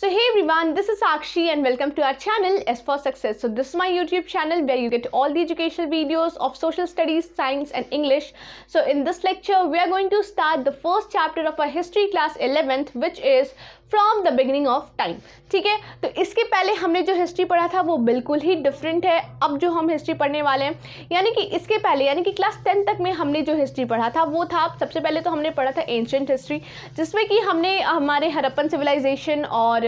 So hey everyone, this is Akshay and welcome to our channel S for Success. So this is my YouTube channel where you get all the educational videos of social studies, science and English. So in this lecture, we are going to start the first chapter of our history class 11th which is from the beginning of time ठीक है तो इसके पहले हमने जो history पढ़ा था वो बिल्कुल ही डिफरेंट है अब जो हम हिस्ट्री पढ़ने वाले हैं यानी कि इसके पहले यानी कि क्लास टेन तक में हमने जो हिस्ट्री पढ़ा था वो था सबसे पहले तो हमने पढ़ा था एंशेंट हिस्ट्री जिसमें कि हमने हमारे हरप्पन सिविलाइजेशन और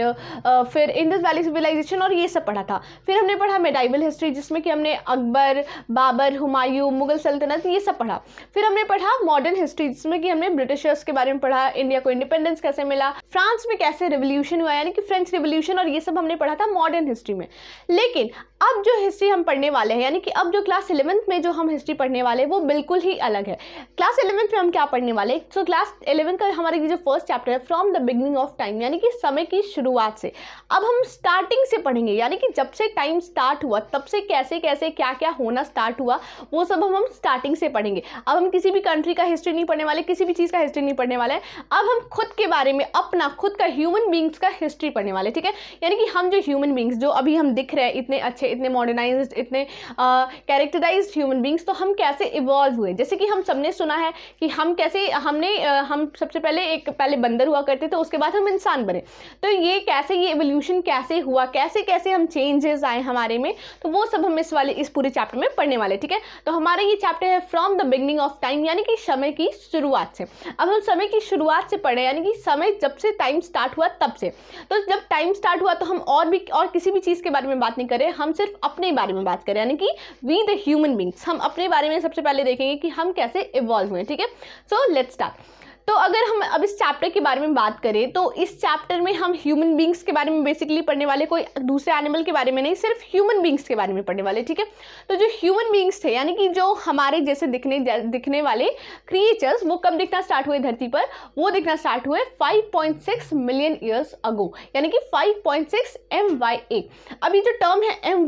फिर इंडस वैली सिविलाइजेशन और ये सब पढ़ा था फिर हमने पढ़ा मेडाइवल हिस्ट्री जिसमें कि हमने अकबर बाबर हुमायूं मुगल सल्तनत ये सब पढ़ा फिर हमने पढ़ा मॉडर्न हिस्ट्री जिसमें कि हमने ब्रिटिशर्स के बारे में पढ़ा इंडिया को इंडिपेंडेंस कैसे मिला फ्रांस में कैसे कैसे रिवोल्यूशन हुआ यानी कि फ्रेंच रिवोल्यूशन और ये सब हमने पढ़ा था मॉडर्न हिस्ट्री में लेकिन अब जो हिस्ट्री हम पढ़ने वाले हैं यानी कि अब जो क्लास एलेवंथ में जो हम हिस्ट्री पढ़ने वाले हैं वो बिल्कुल ही अलग है क्लास इलेवंथ में हम क्या पढ़ने वाले हैं सो क्लास इलेवंथ का हमारे जो फर्स्ट चैप्टर है from the beginning of time यानी कि समय की शुरुआत से अब हम स्टार्टिंग से पढ़ेंगे यानी कि जब से टाइम स्टार्ट हुआ तब से कैसे कैसे क्या क्या होना स्टार्ट हुआ वो सब हम हम स्टार्टिंग से पढ़ेंगे अब हम किसी भी कंट्री का हिस्ट्री नहीं पढ़ने वाले किसी भी चीज़ का हिस्ट्री नहीं पढ़ने वाले अब हम खुद के बारे में अपना खुद का ह्यूमन बींग्स का हिस्ट्री पढ़ने वाले ठीक है यानी कि हम जो ह्यूमन बींग्स जो अभी हम दिख रहे हैं इतने अच्छे इतने मॉडर्नाइज इतने कैरेक्टराइज ह्यूमन बींग्स तो हम कैसे इवॉल्व हुए जैसे कि हम सबने सुना है कि हम कैसे हमने uh, हम सबसे पहले एक पहले बंदर हुआ करते थे उसके बाद हम इंसान बने तो ये कैसे ये एवोल्यूशन कैसे हुआ कैसे कैसे हम चेंजेस आए हमारे में तो वो सब हम इस वाले इस पूरे चैप्टर में पढ़ने वाले ठीक है तो हमारा ये चैप्टर है from the beginning of time यानी कि समय की शुरुआत से अब हम समय की शुरुआत से पढ़े यानी कि समय जब से टाइम स्टार्ट हुआ तब से तो जब टाइम स्टार्ट हुआ तो हम और भी और किसी भी चीज़ के बारे में बात नहीं करें हम सिर्फ अपने बारे में बात करें यानी कि वी द ह्यूमन बींग्स हम अपने बारे में सबसे पहले देखेंगे कि हम कैसे इवॉल्व हुए ठीक है सो लेट्स स्टार्ट तो अगर हम अब इस चैप्टर के बारे में बात करें तो इस चैप्टर में हम ह्यूमन बींग्स के बारे में बेसिकली पढ़ने वाले कोई दूसरे एनिमल के बारे में नहीं सिर्फ ह्यूमन बींग्स के बारे में पढ़ने वाले ठीक है तो जो ह्यूमन बींग्स थे यानी कि जो हमारे जैसे दिखने दिखने वाले क्रिएचर्स वो कब दिखना स्टार्ट हुए धरती पर वो दिखना स्टार्ट हुए 5.6 मिलियन ईयर्स अगो यानी कि 5.6 पॉइंट अभी जो टर्म है एम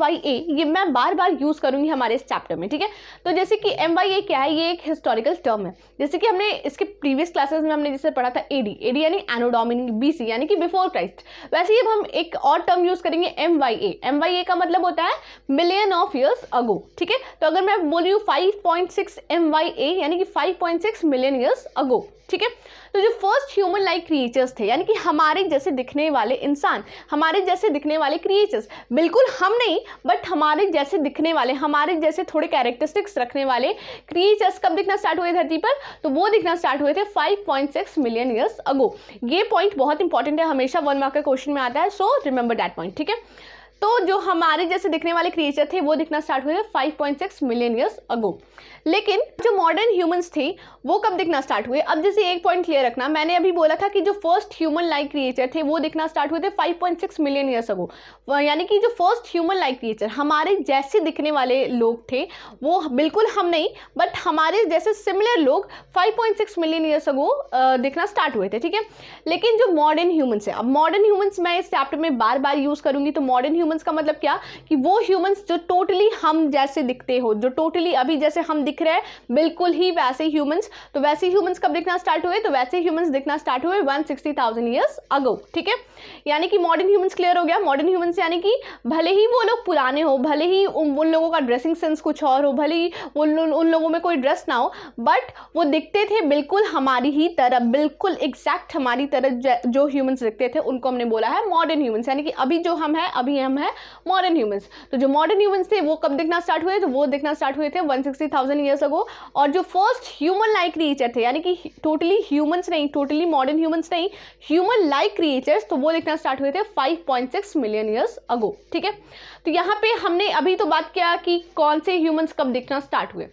ये मैं बार बार यूज़ करूंगी हमारे इस चैप्टर में ठीक है तो जैसे कि एम क्या है ये एक हिस्टोरिकल टर्म है जैसे कि हमने इसके प्रीवियस क्लासेस क्लासेस में हमने जिसे पढ़ा था एडी एडी यानी एनोडोमिनी बीसी यानी कि बिफोर क्राइस्ट वैसे ही अब हम एक और टर्म यूज करेंगे M Y A M Y A का मतलब होता है मिलियन ऑफ ईयर्स अगो ठीक है तो अगर मैं बोल हूँ five point six M Y A यानी कि five point six million years ago ठीक है तो जो फर्स्ट ह्यूमन लाइक क्रिएचर्स थे यानी कि हमारे जैसे दिखने वाले इंसान हमारे जैसे दिखने वाले क्रिएचर्स बिल्कुल हम नहीं बट हमारे जैसे दिखने वाले हमारे जैसे थोड़े कैरेक्टरिस्टिक्स रखने वाले क्रिएचर्स कब दिखना स्टार्ट हुए धरती पर तो वो दिखना स्टार्ट हुए थे 5.6 मिलियन ईयर्स अगो ये पॉइंट बहुत इंपॉर्टेंट है हमेशा वन मार्क का क्वेश्चन में आता है सो रिमेंबर डैट पॉइंट ठीक है तो जो हमारे जैसे दिखने वाले क्रिएचर थे वो दिखना स्टार्ट हुए थे 5.6 मिलियन ईयर्स अगो लेकिन जो मॉडर्न ह्यूमंस थे वो कब दिखना स्टार्ट हुए अब जैसे एक पॉइंट क्लियर रखना मैंने अभी बोला था कि जो फर्स्ट ह्यूमन लाइक क्रिएचर थे वो दिखना स्टार्ट हुए थे 5.6 मिलियन ईयर्स अगो यानी कि जो फर्स्ट ह्यूमन लाइक क्रिएचर हमारे जैसे दिखने वाले लोग थे वो बिल्कुल हम नहीं बट हमारे जैसे सिमिलर लोग फाइव मिलियन ईयर्स अगो दिखना स्टार्ट हुए थे ठीक है लेकिन जो मॉडर्न ह्यूमन्स है अब मॉडर्न ह्यूमन्स मैं इस चैप्टर में बार बार यूज़ करूँगी तो मॉडर्न ह्यूमन ह्यूमंस का मतलब क्या कि वो ह्यूमंस जो टोटली हम जैसे दिखते हो जो टोटली अभी जैसे हम दिख रहे हैं बिल्कुल ही वैसे ह्यूमंस तो वैसे ह्यूमंस कब दिखना स्टार्ट हुए तो वैसे ह्यूमंस दिखना स्टार्ट हुए one sixty thousand years ago ठीक है यानी कि मॉडर्न ह्यूमंस क्लियर हो गया मॉडर्न ह्यूमंस यानी कि भले ही वो लोग पुराने हो भले ही उन लोगों का ड्रेसिंग सेंस कुछ और हो भले ही उन उन लोगों में कोई ड्रेस ना हो बट वो दिखते थे बिल्कुल हमारी ही तरह बिल्कुल एग्जैक्ट हमारी तरह जो ह्यूमंस दिखते थे उनको हमने बोला है मॉडर्न ह्यूमंस यानी कि अभी जो हम हैं अभी हम है मॉडर्न ह्यूमन्स तो जो मॉडर्न ह्यूमन्स थे वो कब दिखना स्टार्ट हुए तो वो दिखना स्टार्ट हुए थे one sixty thousand years ago और जो फर्स्ट ह्यूमन लाइक क्रिएचर थे यानी कि टोटली ह्यूमन्स नहीं टोटली मॉडर्न ह्यूमन्स नहीं ह्यूमन लाइक क्रिएचर्स तो वो दिखना स्टार्ट हुए थे five point six million years ago ठीक है तो यहाँ पे हमने अभी तो बात किया कि कौन से ह्यूमन्स कब दिखना स्टार्ट हुए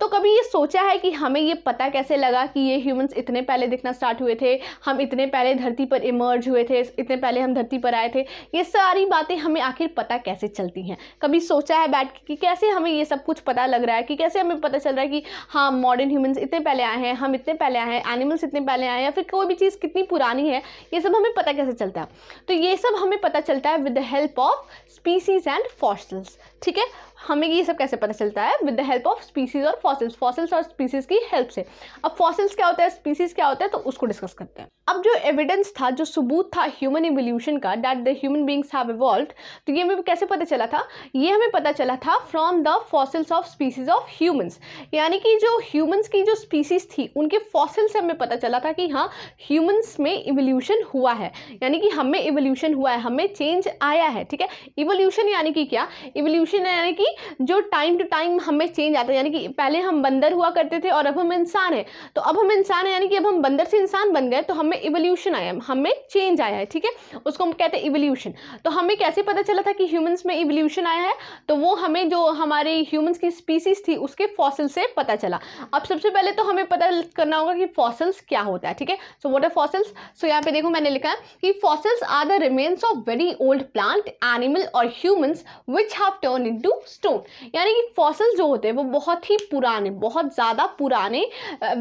तो कभी ये सोचा है कि हमें ये पता कैसे लगा कि ये ह्यूमंस इतने पहले दिखना स्टार्ट हुए थे हम इतने पहले धरती पर इमर्ज हुए थे इतने पहले हम धरती पर आए थे ये सारी बातें हमें आखिर पता कैसे चलती हैं कभी सोचा है बैठ कि कैसे हमें ये सब कुछ पता लग रहा है कि कैसे हमें पता चल रहा है कि हाँ मॉडर्न ह्यूमन्स इतने पहले आए हैं हम इतने पहले आए हैं एनिमल्स इतने पहले आए हैं या फिर कोई भी चीज़ कितनी पुरानी है ये सब हमें पता कैसे चलता है तो ये सब हमें पता चलता है with the help of species and fossils ठीक है हमें ये सब कैसे पता चलता है with the help of species और फॉसिल्स फॉसिल्स और स्पीसीज की हेल्प से अब फॉसिल्स क्या होता है स्पीसीज क्या होता है तो उसको डिस्कस करते हैं अब जो एविडेंस था जो सबूत था ह्यूमन इवोल्यूशन का that the human beings have evolve तो ये हमें कैसे पता चला था ये हमें पता चला था from the fossils of species of humans यानी कि जो ह्यूमन्स की जो स्पीसीज थी उनके फॉसिल्स से हमें पता चला था कि हाँ ह्यूमन्स में इवोल्यूशन हुआ है यानी कि हमें इवोल्यूशन हुआ है हमें चेंज आया है ठीक है इवोल्यूशन यानी कि क्या इवोल्यूशन यानी कि जो टाइम टू टाइम हमें चेंज आता है यानी कि पहले हम बंदर हुआ करते थे और अब हम इंसान हैं तो अब हम इंसान हैं यानी कि अब हम बंदर से इंसान बन गए तो हमें इवोल्यूशन आया हमें चेंज आया है ठीक है उसको हम कहते हैं इवोल्यूशन तो हमें कैसे पता चला था कि ह्यूमन्स में इवोल्यूशन आया है तो वो हमें जो हमारे ह्यूमन्स की स्पीसीज थी उसके फॉसिल से पता चला अब सबसे पहले तो हमें पता करना होगा कि फॉसिल्स क्या होता है ठीक है सो वॉट आर फॉसिल्स सो यहाँ पे देखो मैंने लिखा है कि fossils are the remains of very old plant animal और humans which have turn into stone यानी कि फॉसल्स जो होते हैं वो बहुत ही पुराने बहुत ज़्यादा पुराने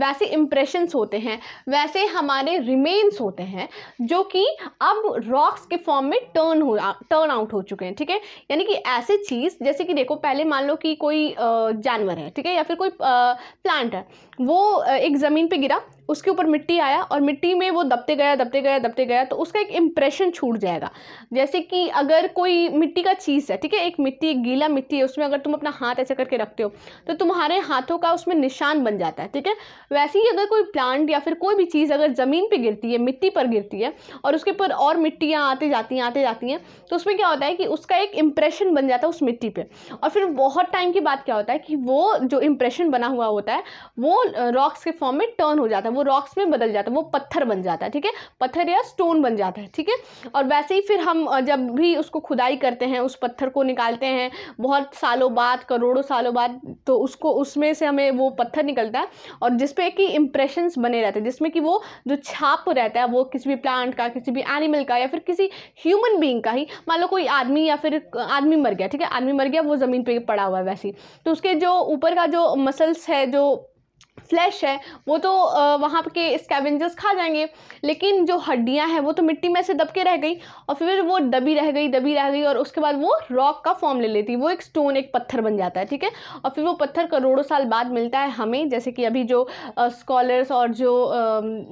वैसे इम्प्रेशंस होते हैं वैसे हमारे रिमेन्स होते हैं जो कि अब रॉक्स के फॉर्म में टर्न हो टर्न आउट हो चुके हैं ठीक है यानी कि ऐसे चीज़ जैसे कि देखो पहले मान लो कि कोई जानवर है ठीक है या फिर कोई प्लांट है वो एक ज़मीन पर गिरा उसके ऊपर मिट्टी आया और मिट्टी में वो दबते गया दबते गया दबते गया तो उसका एक इम्प्रेशन छूट जाएगा जैसे कि अगर कोई मिट्टी का चीज़ है ठीक है एक मिट्टी एक गीला मिट्टी है उसमें अगर तुम अपना हाथ ऐसे करके रखते हो तो तुम्हारे हाथों का उसमें निशान बन जाता है ठीक है वैसे ही अगर कोई प्लांट या फिर कोई भी चीज़ अगर ज़मीन पर गिरती है मिट्टी पर गिरती है और उसके ऊपर और मिट्टियाँ आती जाती हैं आते जाती हैं तो उसमें क्या होता है कि उसका एक इम्प्रेशन बन जाता है उस मिट्टी पर और फिर बहुत टाइम की बात क्या होता है कि वो जो इम्प्रेशन बना हुआ होता है वो रॉक्स के फॉर्म में टर्न हो जाता है वो रॉक्स में बदल जाता है वो पत्थर बन जाता है ठीक है पत्थर या स्टोन बन जाता है ठीक है और वैसे ही फिर हम जब भी उसको खुदाई करते हैं उस पत्थर को निकालते हैं बहुत सालों बाद करोड़ों सालों बाद तो उसको उसमें से हमें वो पत्थर निकलता है और जिसपे कि इम्प्रेशन बने रहते हैं जिसमें कि वो जो छाप रहता है वो किसी भी प्लांट का किसी भी एनिमल का या फिर किसी ह्यूमन बींग का ही मान लो कोई आदमी या फिर आदमी मर गया ठीक है आदमी मर गया वो ज़मीन पर पड़ा हुआ है वैसे तो उसके जो ऊपर का जो मसल्स है जो फ्लैश है वो तो वहाँ के स्कैवेंजर्स खा जाएंगे लेकिन जो हड्डियाँ हैं वो तो मिट्टी में से दबके रह गई और फिर वो दबी रह गई दबी रह गई और उसके बाद वो रॉक का फॉर्म ले लेती वो एक स्टोन एक पत्थर बन जाता है ठीक है और फिर वो पत्थर करोड़ों साल बाद मिलता है हमें जैसे कि अभी जो स्कॉलर्स और जो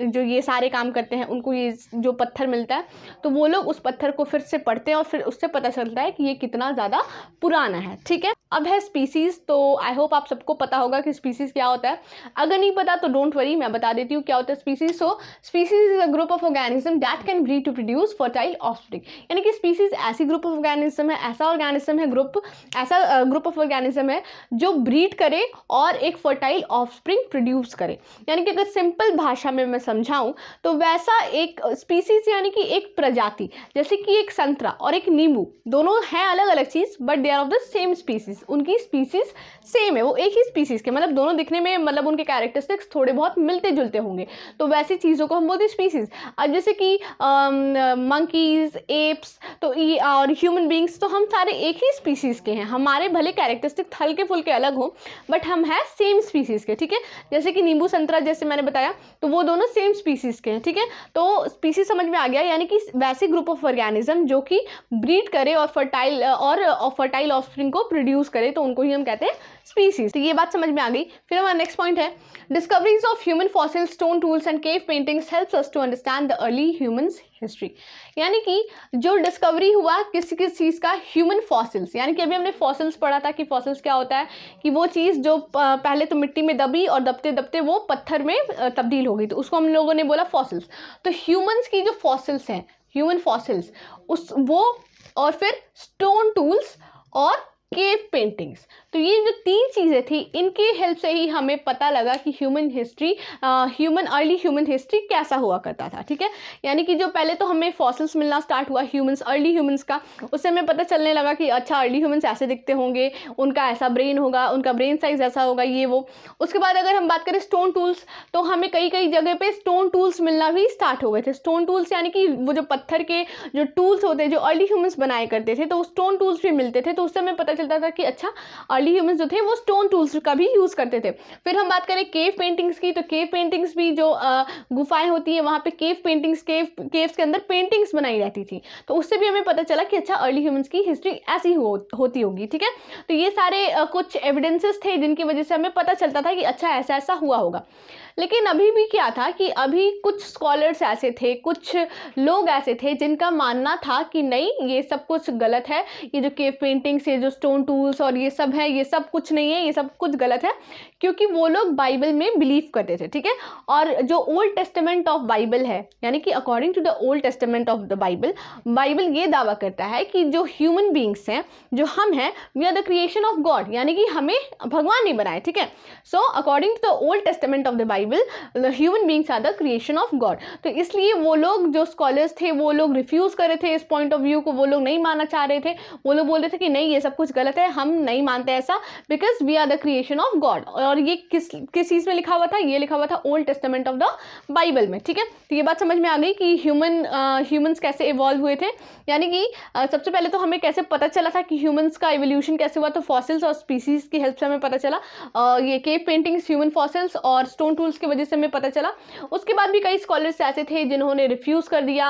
जो ये सारे काम करते हैं उनको ये जो पत्थर मिलता है तो वो लोग उस पत्थर को फिर से पढ़ते हैं और फिर उससे पता चलता है कि ये कितना ज़्यादा पुराना है ठीक है अब है स्पीसीज़ तो आई होप आप सबको पता होगा कि स्पीसीज़ क्या होता है अगर नहीं पता तो डोंट वरी मैं बता देती हूँ क्या होता है species so species is a group of organism that can breed to produce fertile offspring यानी कि स्पीसीज ऐसी ग्रुप ऑफ ऑर्गेनिज्म है ऐसा ऑर्गेनिज्म है ग्रुप ऐसा ग्रुप ऑफ ऑर्गेनिज्म है जो ब्रीड करे और एक फर्टाइल स्प्रिंग प्रोड्यूस करे यानी कि अगर सिंपल भाषा में मैं समझाऊँ तो वैसा एक स्पीसीज यानी कि एक प्रजाति जैसे कि एक संतरा और एक नींबू दोनों हैं अलग अलग चीज़ but they are of the same species उनकी स्पीसीज सेम है वो एक ही स्पीसीज के मतलब दोनों दिखने में मतलब उनके कैरेक्टरिस्टिक्स थोड़े बहुत मिलते जुलते होंगे तो वैसी चीज़ों को हम बोलते हैं स्पीसीज अब जैसे कि मंकीज़ एप्स तो ये और ह्यूमन बींग्स तो हम सारे एक ही स्पीसीज़ के हैं हमारे भले कैरेक्टरिस्टिक हल्के फुल्के अलग हों बट हम हैं सेम स्पीसीज़ के ठीक है जैसे कि नींबू संतरा जैसे मैंने बताया तो वो दोनों सेम स्पीसीज़ के हैं ठीक है तो स्पीसीज समझ में आ गया यानी कि वैसे ग्रुप ऑफ ऑर्गेनिज्म जो कि ब्रीड करे और फर्टाइल और फर्टाइल ऑफ को प्रोड्यूस करे तो उनको ही हम कहते हैं स्पीसीज तो ये बात समझ में आ गई फिर हमारा नेक्स्ट पॉइंट है discoveries of human fossil stone tools and cave paintings helps us to understand the early human history यानी कि जो डिस्कवरी हुआ किसी किस चीज़ का ह्यूमन फॉसिल्स यानी कि अभी हमने फॉसिल्स पढ़ा था कि फॉसिल्स क्या होता है कि वो चीज़ जो पहले तो मिट्टी में दबी और दबते दबते वो पत्थर में तब्दील हो गई तो उसको हम लोगों ने बोला फॉसिल्स तो ह्यूमन्स की जो फॉसिल्स हैं ह्यूमन फॉसिल्स उस वो और फिर स्टोन टूल्स और केव पेंटिंग्स तो ये जो तीन चीज़ें थी इनकी हेल्प से ही हमें पता लगा कि human history human early human history कैसा हुआ करता था ठीक है यानी कि जो पहले तो हमें फॉसल्स मिलना स्टार्ट हुआ ह्यूमन्स अर्ली ह्यूमन्स का उससे हमें पता चलने लगा कि अच्छा अर्ली ह्यूमन्स ऐसे दिखते होंगे उनका ऐसा ब्रेन होगा उनका ब्रेन साइज ऐसा होगा ये वो उसके बाद अगर हम बात करें स्टोन टूल्स तो हमें कई कई जगह पे स्टोन टूल्स मिलना भी स्टार्ट हो गए थे स्टोन टूल्स यानी कि वो जो पत्थर के जो टूल्स होते जो अर्ली ह्यूमन्स बनाए करते थे तो स्टोन टूल्स भी मिलते थे तो उससे हमें पता चलता था कि अच्छा अर्ली ह्यूमन जो थे वो स्टोन टूल्स का भी यूज़ करते थे फिर हम बात करें केव पेंटिंग्स की तो केव पेंटिंग्स भी जो गुफाएं होती है वहाँ पे केव पेंटिंग्स केव केव्स के अंदर पेंटिंग्स बनाई रहती थी तो उससे भी हमें पता चला कि अच्छा अर्ली ह्यूमन्स की हिस्ट्री ऐसी हो, होती होगी ठीक है तो ये सारे कुछ एविडेंसेस थे जिनकी वजह से हमें पता चलता था कि अच्छा ऐसा ऐसा हुआ होगा लेकिन अभी भी क्या था कि अभी कुछ स्कॉलर्स ऐसे थे कुछ लोग ऐसे थे जिनका मानना था कि नहीं ये सब कुछ गलत है ये जो केव पेंटिंग्स ये जो स्टोन टूल्स और ये सब है ये सब कुछ नहीं है ये सब कुछ गलत है क्योंकि वो लोग बाइबल में बिलीव करते थे ठीक है और जो ओल्ड टेस्टमेंट ऑफ बाइबल है यानी कि according to the Old Testament of the Bible Bible ये दावा करता है कि जो ह्यूमन बींग्स हैं जो हम हैं we are the creation of God यानी कि हमें भगवान ने बनाए ठीक है so according to the Old Testament of the Bible Bible human beings are the creation of God तो इसलिए वो लोग जो स्कॉलर्स थे वो लोग रिफ्यूज़ कर रहे थे इस पॉइंट ऑफ व्यू को वो लोग नहीं मानना चाह रहे थे वो लोग बोल रहे थे कि नहीं ये सब कुछ गलत है हम नहीं मानते ऐसा because we are the creation of God और ये किस किस चीज़ में लिखा हुआ था ये लिखा हुआ था Old Testament of the Bible में ठीक है तो ये बात समझ में आ गई कि ह्यूमन ह्यूमन्स uh, कैसे इवॉल्व हुए थे यानी कि uh, सबसे पहले तो हमें कैसे पता चला था कि ह्यूमन्स का एवोल्यूशन कैसे हुआ तो फॉसिल्स और स्पीसीज की हेल्प से हमें पता चला uh, ये केव पेंटिंग्स ह्यूमन फॉसिल्स और स्टोन टूल्स उसकी वजह से हमें पता चला उसके बाद भी कई स्कॉलर्स ऐसे थे जिन्होंने रिफ्यूज़ कर दिया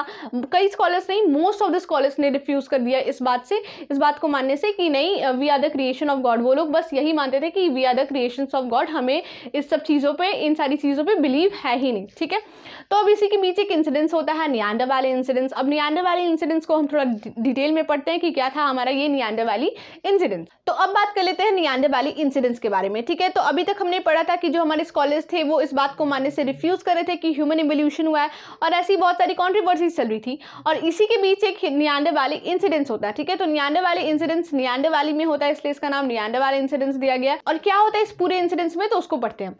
कई स्कॉलर्स नहीं मोस्ट ऑफ द स्कॉलर्स ने रिफ्यूज़ कर दिया इस बात से इस बात को मानने से कि नहीं we are the creation of God वो लोग बस यही मानते थे कि we are the creation of God हमें इस सब चीज़ों पर इन सारी चीज़ों पर बिलीव है ही नहीं ठीक है तो अब इसी के बीच एक इंसिडेंस होता है नियांडा वाले इंसिडेंस अब नियांडा वाले इंसिडेंस को हम थोड़ा डिटेल में पढ़ते हैं कि क्या था हमारा ये नियांडा वाली इंसिडेंस तो अब बात कर लेते हैं नियांडा वाली इंसिडेंस के बारे में ठीक है तो अभी तक हमने पढ़ा था कि जो हमारे स्कॉलर्स थे वो इस बात को मानने से रिफ्यूज़ कर रहे थे कि ह्यूमन इवोल्यूशन हुआ है और ऐसी बहुत सारी कॉन्ट्रोवर्सी चल रही थी और इसी के बीच एक नियांडे वाली इंसिडेंस होता है ठीक है तो नियांडे वाले इंसिडेंस नियांडे वाली में होता है इसलिए इसका नाम नियांडे वाले इंसिडेंस दिया गया और क्या होता है इस पूरे इंसिडेंस में तो उसको पढ़ते हैं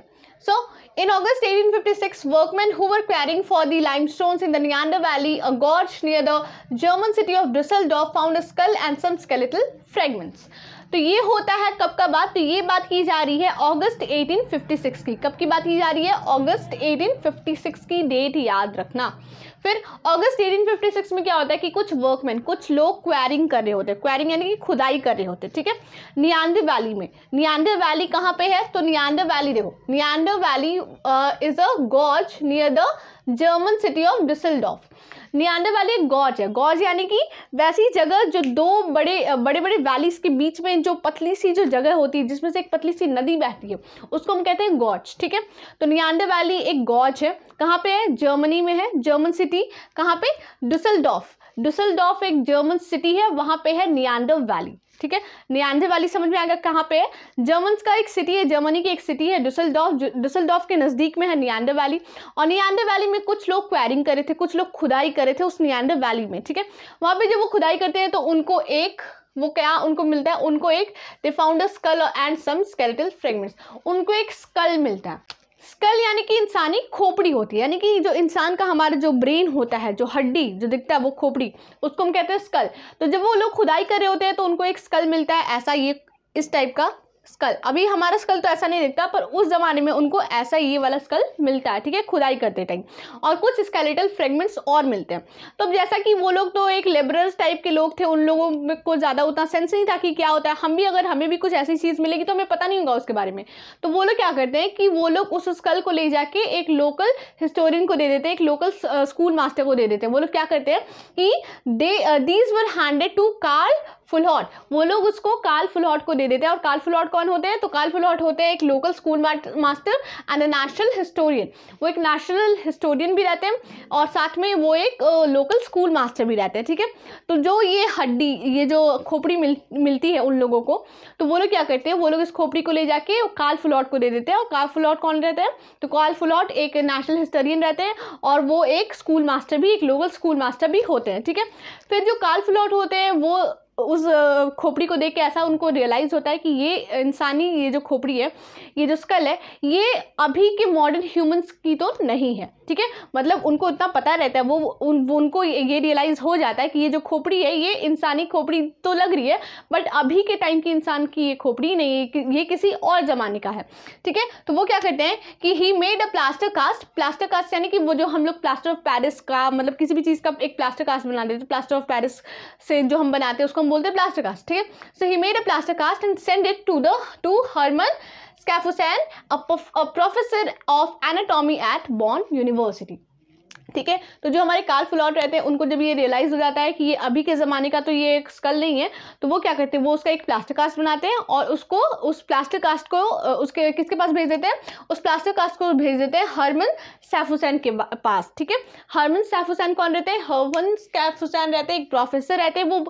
So, in August 1856, workmen who were quarrying for the limestones in the Neander Valley, a gorge near the German city of Dusseldorf, found a skull and some skeletal fragments. तो ये होता है कब का बात तो ये बात की जा रही है अगस्त 1856 की कब की बात की जा रही है अगस्त 1856 की डेट याद रखना फिर अगस्त 1856 में क्या होता है कि कुछ वर्कमैन कुछ लोग क्वेरिंग कर रहे होते हैं क्वेरिंग यानी कि खुदाई कर रहे होते हैं ठीक है नियांदे वैली में नियांदे वैली कहाँ पे है तो नियांदे वैली देखो Neander Valley is a gorge near the German city of Dusseldorf Neander Valley एक गॉज है गॉज यानी कि वैसी जगह जो दो बड़े बड़े बड़े वैलीज के बीच में जो पतली सी जो जगह होती है जिसमें से एक पतली सी नदी बहती है उसको हम कहते हैं गॉज ठीक है तो नियांडर वैली एक गॉज है कहाँ पे है जर्मनी में है जर्मन सिटी कहाँ पे डुसल्डॉफ डुसल्डॉफ एक जर्मन सिटी है वहाँ पे है नियांडर वैली ठीक है नियानवे वाली समझ में आ गया कहाँ पे जर्मन का एक सिटी है जर्मनी की एक सिटी है डुसलडॉफ डुसलडॉफ के नज़दीक में है नियांडे वैली और नियांडे वैली में कुछ लोग क्वेरिंग करे थे कुछ लोग खुदाई करे थे उस नियांडे वैली में ठीक है वहाँ पर जब वो खुदाई करते हैं तो उनको एक वो क्या उनको मिलता है उनको एक they found skull and some skeletal fragments उनको एक स्कल मिलता है स्कल यानी कि इंसानी खोपड़ी होती है यानी कि जो इंसान का हमारा जो ब्रेन होता है जो हड्डी जो दिखता है वो खोपड़ी उसको हम कहते हैं स्कल तो जब वो लोग खुदाई कर रहे होते हैं तो उनको एक स्कल मिलता है ऐसा ये इस टाइप का स्कल अभी हमारा स्कल तो ऐसा नहीं दिखता पर उस ज़माने में उनको ऐसा ये वाला स्कल मिलता है ठीक है खुदाई करते टाइम और कुछ स्केलेटल फ्रेगमेंट्स और मिलते हैं तो जैसा कि वो लोग तो एक लेबरर्स टाइप के लोग थे उन लोगों को ज़्यादा उतना सेंस नहीं था कि क्या होता है हम भी अगर हमें भी कुछ ऐसी चीज़ मिलेगी तो हमें पता नहीं होगा उसके बारे में तो वो लोग क्या करते हैं कि वो लोग उस स्कल को ले जाके एक लोकल हिस्टोरियन को दे देते हैं एक लोकल स्कूल मास्टर को दे देते हैं वो लोग क्या करते हैं कि they these were handed to Carl Fuhlrott वो लोग उसको काल फुलहॉट को दे देते हैं और काल फुलहॉट कौन होते हैं तो काल फुलहॉट होते हैं एक local school master and a national historian वो एक नेशनल हिस्टोरियन भी रहते हैं और साथ में वो एक लोकल स्कूल मास्टर भी रहते हैं ठीक है तो जो ये हड्डी ये जो खोपड़ी मिल मिलती है उन लोगों को तो वो लोग क्या करते हैं वो लोग इस खोपड़ी को ले जाके काल फुलौट को दे देते हैं और काल फुलौट कौन रहते हैं तो काल फुलौट एक नेशनल हिस्टोरियन रहते हैं और वो एक स्कूल मास्टर भी एक लोकल स्कूल मास्टर भी होते हैं ठीक है फिर जो काल फुलौट होते हैं वो उस खोपड़ी को देख के ऐसा उनको रियलाइज़ होता है कि ये इंसानी ये जो खोपड़ी है ये जो स्कल है ये अभी के मॉडर्न ह्यूमंस की तो नहीं है ठीक है मतलब उनको उतना पता रहता है वो उन उनको ये रियलाइज़ हो जाता है कि ये जो खोपड़ी है ये इंसानी खोपड़ी तो लग रही है बट अभी के टाइम की इंसान की ये खोपड़ी नहीं है कि ये किसी और ज़माने का है ठीक है तो वो क्या करते हैं कि he made a plaster cast plaster cast यानी कि वो जो हम लोग प्लास्टर ऑफ पैरिस का मतलब किसी भी चीज़ का एक प्लास्टर कास्ट बना देते प्लास्टर ऑफ पैरिस से जो हम बनाते हैं उसको हम बोलते हैं प्लास्टर कास्ट ठीक है so he made a plaster cast and send it to the to Hermann Schaaffhausen professor of anatomy at Bonn university ठीक है तो जो हमारे काल फ्लॉट रहते हैं उनको जब ये रियलाइज़ हो जाता है कि ये अभी के ज़माने का तो ये एक स्कल नहीं है तो वो क्या करते हैं वो उसका एक प्लास्टिक कास्ट बनाते हैं और उसको उस प्लास्टिक कास्ट को उसके किसके पास भेज देते हैं उस प्लास्टिक कास्ट को भेज देते हैं हरमन सैफुसैन के पास ठीक है हरमन सैफुसैन कौन रहते हैं हरमन सैफुसैन रहते हैं एक प्रोफेसर रहते हैं वो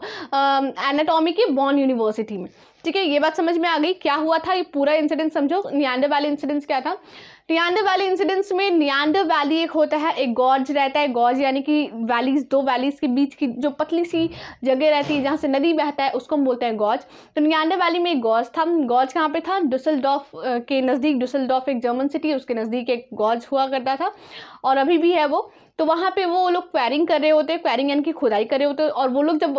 एनाटॉमी की बॉर्न यूनिवर्सिटी में ठीक है ये बात समझ में आ गई क्या हुआ था ये पूरा इंसिडेंट समझो नियांडर वाले इंसिडेंट्स क्या था नियांडे वैली इंसिडेंट्स में नियांडे वैली एक होता है एक गॉर्ज रहता है गॉर्ज यानी कि वैलीज दो वैलीज के बीच की जो पतली सी जगह रहती है जहाँ से नदी बहता है उसको हम बोलते हैं गॉर्ज तो नियांडे वैली में एक गॉर्ज था गॉर्ज कहाँ पे था डुसल के नज़दीक डुसल एक जर्मन सिटी है उसके नज़दीक एक गॉर्ज हुआ करता था और अभी भी है वो तो वहाँ पे वो लोग क्वेरिंग कर रहे होते हैं क्वेरिंग यानी कि खुदाई कर रहे होते हैं और वो लोग जब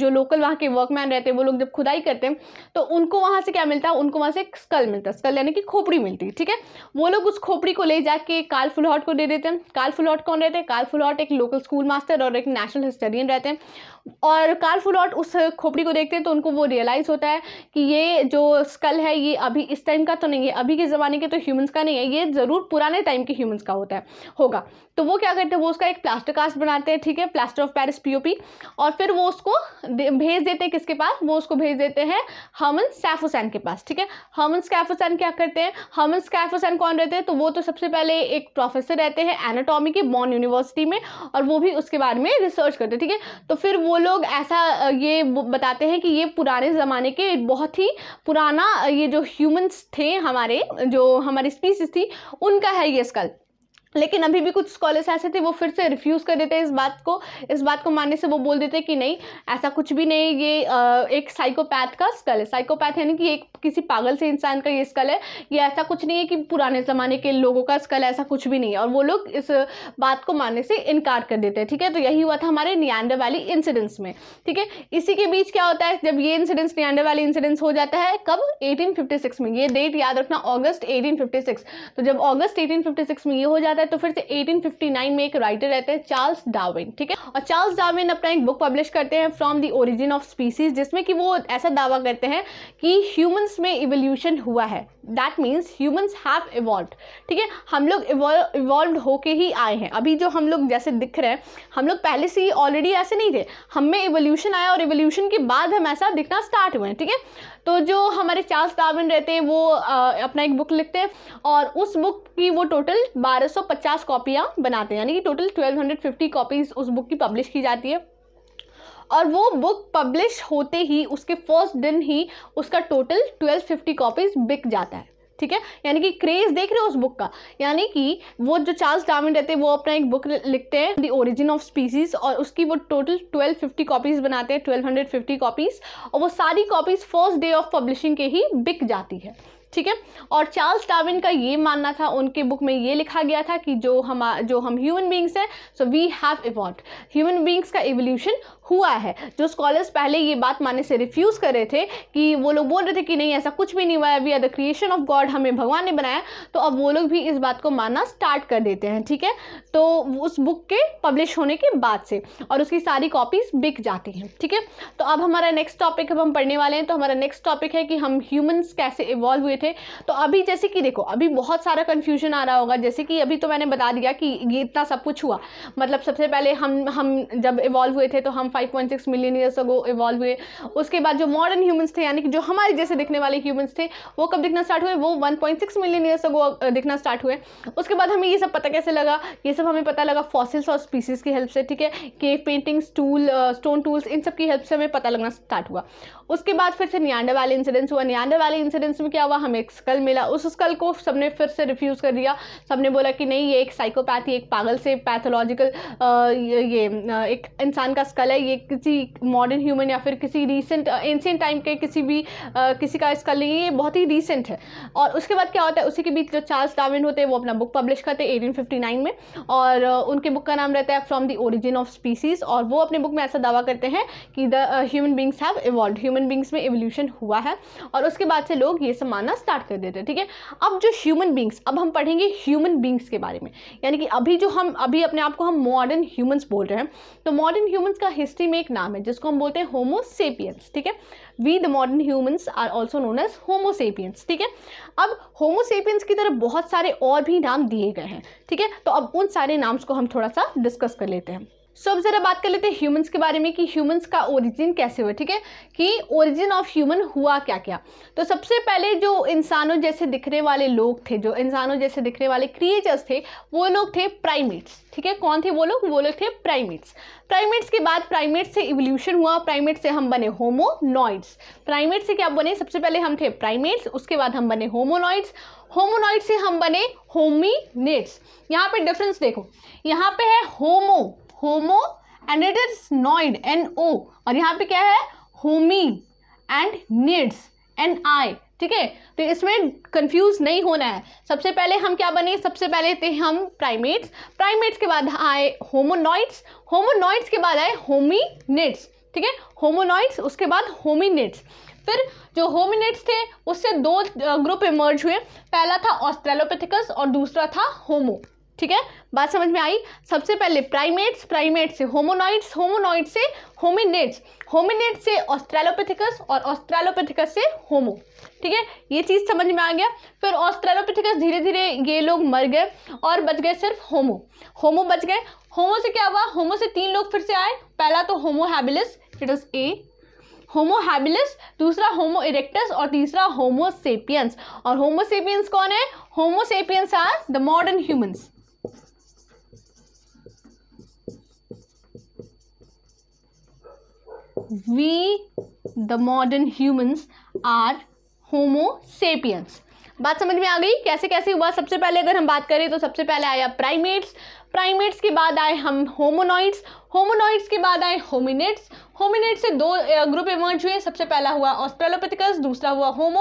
जो लोकल वहाँ के वर्कमैन रहते हैं वो लोग जब खुदाई करते हैं तो उनको वहाँ से क्या मिलता है उनको वहाँ से एक स्कल मिलता है स्कल यानी कि खोपड़ी मिलती है ठीक है वो लोग उस खोपड़ी को ले जाके काल फुलहॉट को दे देते हैं काल फुलहॉट कौन रहते हैं काल फुलहॉट एक लोकल स्कूल मास्टर और एक नेशनल हिस्टोरियन रहते हैं और काल फुलॉट उस खोपड़ी को देखते हैं तो उनको वो रियलाइज़ होता है कि ये जो स्कल है ये अभी इस टाइम का तो नहीं है अभी के ज़माने के तो ह्यूमंस का नहीं है ये ज़रूर पुराने टाइम के ह्यूमंस का होता है होगा तो वो क्या करते हैं वो उसका एक प्लास्टर कास्ट बनाते हैं ठीक है प्लास्टर ऑफ पैरिस पीओपी और फिर वो उसको भेज देते हैं किसके पास वो उसको भेज देते हैं हमन सैफोसैन के पास ठीक है हमन स्कैफोसैन क्या करते हैं हमन स्कैफोसैन कौन रहते हैं तो वो तो सबसे पहले एक प्रोफेसर रहते हैं एनाटॉमी के बॉन यूनिवर्सिटी में और वो भी उसके बारे में रिसर्च करते हैं ठीक है तो फिर वो लोग ऐसा ये बताते हैं कि ये पुराने ज़माने के बहुत ही पुराना ये जो ह्यूमन्स थे हमारे जो हमारी स्पीसीज थी उनका है ये स्कल लेकिन अभी भी कुछ स्कॉलर्स ऐसे थे वो फिर से रिफ्यूज़ कर देते हैं इस बात को इस बात को मानने से वो बोल देते कि नहीं ऐसा कुछ भी नहीं ये एक साइकोपैथ का स्कल है साइकोपैथ यानी कि एक किसी पागल से इंसान का ये स्कल है ये ऐसा कुछ नहीं है कि पुराने ज़माने के लोगों का स्कल ऐसा कुछ भी नहीं है और वो लोग इस बात को मानने से इनकार कर देते हैं ठीक है तो यही हुआ था हमारे नियांडर वाली इंसिडेंट्स में ठीक है इसी के बीच क्या होता है जब ये इंसिडेंट्स नियांडर वाली इंसिडेंट्स हो जाता है कब एटीन में ये डेट याद रखना अगस्त एटीन तो जब ऑगस्ट एटीन में ये हो जाता आता है तो फिर से 1859 में एक राइटर रहते हैं चार्ल्स डार्विन ठीक है और चार्ल्स डार्विन अपना एक बुक पब्लिश करते हैं from the origin of species जिसमें कि वो ऐसा दावा करते हैं कि ह्यूमंस में इवोल्यूशन हुआ है that means humans have evolve ठीक है हम लोग इवॉल्व होके ही आए हैं अभी जो हम लोग जैसे दिख रहे हैं हम लोग पहले से ही ऑलरेडी ऐसे नहीं थे हम में इवोल्यूशन आया और इवोल्यूशन के बाद हम ऐसा दिखना स्टार्ट हुए हैं ठीक है तो जो हमारे चार्ल्स डार्विन रहते हैं वो आ, अपना एक बुक लिखते हैं और उस बुक की वो टोटल 1250 कॉपियां बनाते हैं यानी कि टोटल 1250 कॉपीज़ उस बुक की पब्लिश की जाती है और वो बुक पब्लिश होते ही उसके फर्स्ट दिन ही उसका टोटल 1250 कॉपीज़ बिक जाता है ठीक है यानी कि क्रेज देख रहे हो उस बुक का यानी कि वो जो चार्ल्स डार्विन रहते हैं वो अपना एक बुक लिखते हैं दी ओरिजिन ऑफ स्पीसीज और उसकी वो टोटल ट्वेल्व फिफ्टी कॉपीज़ बनाते हैं ट्वेल्व हंड्रेड फिफ्टी कॉपीज़ और वो सारी copies first day of publishing के ही बिक जाती है ठीक है और चार्ल्स डार्विन का ये मानना था उनके बुक में ये लिखा गया था कि जो हम जो हम ह्यूमन बींग्स हैं so we have evolve human beings का एवोल्यूशन हुआ है जो स्कॉलर्स पहले ये बात मानने से रिफ्यूज़ कर रहे थे कि वो लोग बोल रहे थे कि नहीं ऐसा कुछ भी नहीं हुआ है we are the creation of God हमें भगवान ने बनाया तो अब वो लोग भी इस बात को मानना स्टार्ट कर देते हैं ठीक है तो उस बुक के पब्लिश होने के बाद से और उसकी सारी कॉपीज़ बिक जाती हैं ठीक है तो अब हमारा नेक्स्ट टॉपिक अब हम पढ़ने वाले हैं तो हमारा नेक्स्ट टॉपिक है कि हम ह्यूमन्स कैसे इवॉल्व हुए थे तो अभी जैसे कि देखो अभी बहुत सारा कन्फ्यूजन आ रहा होगा जैसे कि अभी तो मैंने बता दिया कि ये इतना सब कुछ हुआ मतलब सबसे पहले हम हम जब इवॉल्व हुए थे तो हम 5.6 मिलियन ईयर्स अगो इवॉल्व हुए उसके बाद जो मॉडर्न ह्यूमंस थे यानी कि जो हमारे जैसे दिखने वाले ह्यूमंस थे वो कब दिखना स्टार्ट हुए वो 1.6 मिलियन ईयर्स अगो दिखना स्टार्ट हुए उसके बाद हमें ये सब पता कैसे लगा ये सब हमें पता लगा फॉसिल्स और स्पीसीज़ की हेल्प से ठीक है cave paintings tool stone tools इन सब की हेल्प से हमें पता लगना स्टार्ट हुआ उसके बाद फिर से नियांडा वाले इंसिडेंट्स हुआ नियांडा वाले इंसिडेंट्स में क्या हुआ हमें एक स्कल मिला उस स्कल को सबने फिर से रिफ्यूज़ कर दिया सबने बोला कि नहीं ये एक साइकोपैथी एक पागल से पैथोलॉजिकल ये एक इंसान का स्कल है ये ये किसी मॉडर्न ह्यूमन या फिर किसी रिसेंट एंशियन टाइम के किसी भी आ, uh, किसी का इसका नहीं ये बहुत ही रिसेंट है और उसके बाद क्या होता है उसी के बीच जो चार्ल्स डार्विन होते हैं वो अपना बुक पब्लिश करते हैं एटीन में और uh, उनके बुक का नाम रहता है from the origin of species और वो अपने बुक में ऐसा दावा करते हैं कि the human beings have evolve human beings में एवोल्यूशन हुआ है और उसके बाद से लोग ये सब मानना स्टार्ट कर देते हैं ठीक है अब जो ह्यूमन बींग्स अब हम पढ़ेंगे ह्यूमन बींग्स के बारे में यानी कि अभी जो हम अभी अपने आप को हम मॉडर्न ह्यूमन्स बोल रहे हैं तो मॉडर्न ह्यूमन्स का हिस्ट्री हिस्ट्री में एक नाम है जिसको हम बोलते हैं होमोसेपियंस ठीक है we the modern humans are also known as Homo sapiens ठीक है अब होमोसेपियंस की तरफ बहुत सारे और भी नाम दिए गए हैं ठीक है तो अब उन सारे नाम्स को हम थोड़ा सा डिस्कस कर लेते हैं सो अब ज़रा बात कर लेते हैं ह्यूमंस के बारे में कि ह्यूमंस का ओरिजिन कैसे हुआ ठीक है कि ओरिजिन ऑफ ह्यूमन हुआ क्या क्या तो सबसे पहले जो इंसानों जैसे दिखने वाले लोग थे जो इंसानों जैसे दिखने वाले क्रिएचर्स थे वो लोग थे प्राइमेट्स ठीक है कौन थे वो लोग वो लोग थे प्राइमेट्स प्राइमेट्स के बाद प्राइमेट से इवोल्यूशन हुआ प्राइमेट से हम बने होमोनॉइड्स प्राइमेट से क्या बने सबसे पहले हम थे प्राइमेट्स उसके बाद हम बने होमोनॉइड्स होमोनॉइड से हम बने होमीनेट्स यहाँ पे डिफरेंस देखो यहाँ पे है Homo Homo and it is noid N O और यहाँ पे क्या है homi and nids N I ठीक है तो इसमें कंफ्यूज नहीं होना है सबसे पहले हम क्या बने सबसे पहले थे हम प्राइमेट्स प्राइमेट्स के बाद आए होमोनॉइड्स होमोनॉइड्स के बाद आए होमीनिड्स ठीक है होमोनॉइड्स उसके बाद होमीनिड्स फिर जो होमिनेट्स थे उससे दो ग्रुप इमर्ज हुए पहला था ऑस्ट्रेलोपेथिकस और दूसरा था होमो ठीक है बात समझ में आई सबसे पहले प्राइमेट्स प्राइमेट से होमोनॉइड्स होमोनॉइड से होमिनेट्स होमिनेट से ऑस्ट्रेलोपेथिकस और ऑस्ट्रेलोपेथिकस से होमो ठीक है ये चीज़ समझ में आ गया फिर ऑस्ट्रेलोपेथिकस धीरे धीरे ये लोग मर गए और बच गए सिर्फ होमो होमो बच गए होमो से क्या हुआ होमो से तीन लोग फिर से आए पहला तो Homo habilis it is a Homo habilis दूसरा होमो इरेक्टस और तीसरा होमो सेपियंस और होमो सेपियंस कौन है Homo sapiens are the modern humans we the modern humans are homo sapiens बात समझ में आ गई कैसे कैसे हुआ सबसे पहले अगर हम बात करें तो सबसे पहले आया प्राइमेट्स प्राइमेट्स के बाद आए हम होमोनॉइड्स होमोनॉइड्स के बाद आए होमिनेट्स होमिनेट से दो ग्रुप इमर्ज हुए सबसे पहला हुआ ऑस्ट्रेलोपिथिकस दूसरा हुआ होमो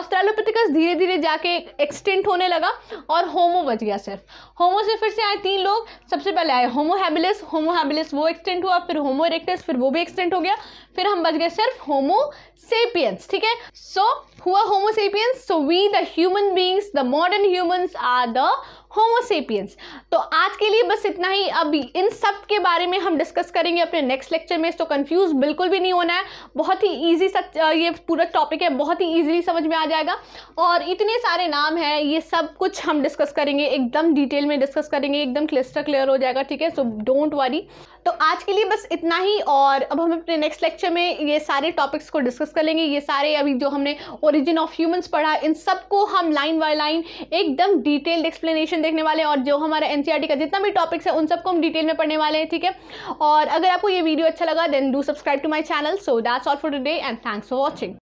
ऑस्ट्रेलोपिथिकस धीरे धीरे जाके एक्सटेंट होने लगा और होमो बच गया सिर्फ होमो से फिर से आए तीन लोग सबसे पहले आए होमोहेबिलिस होमोहेबिलिस वो एक्सटेंट हुआ फिर होमो इरेक्टस फिर वो भी एक्सटेंट हो गया फिर हम बच गए सिर्फ होमो सेपियंस ठीक है सो हुआ Homo sapiens so we the human beings the modern humans are the Homo sapiens तो आज के लिए बस इतना ही अब इन सब के बारे में हम डिस्कस करेंगे अपने नेक्स्ट लेक्चर में तो कंफ्यूज बिल्कुल भी नहीं होना है बहुत ही ईजी सा ये पूरा टॉपिक है बहुत ही ईजिली समझ में आ जाएगा और इतने सारे नाम हैं ये सब कुछ हम डिस्कस करेंगे एकदम डिटेल में डिस्कस करेंगे एकदम क्लिस्टर क्लियर हो जाएगा ठीक है सो डोंट वरी तो आज के लिए बस इतना ही और अब हम अपने नेक्स्ट लेक्चर में ये सारे टॉपिक्स को डिस्कस कर लेंगे ये सारे अभी जो हमने ओरिजिन ऑफ ह्यूमंस पढ़ा इन सब को हम लाइन बाय लाइन एकदम डिटेल्ड एक्सप्लेनेशन देखने वाले और जो हमारा एन e का जितना भी टॉपिक्स है उन सबको हम डिटेल में पढ़ने वाले हैं ठीक है और अगर आपको ये वीडियो अच्छा लगा then do subscribe to my channel so that's all for today and thanks for watching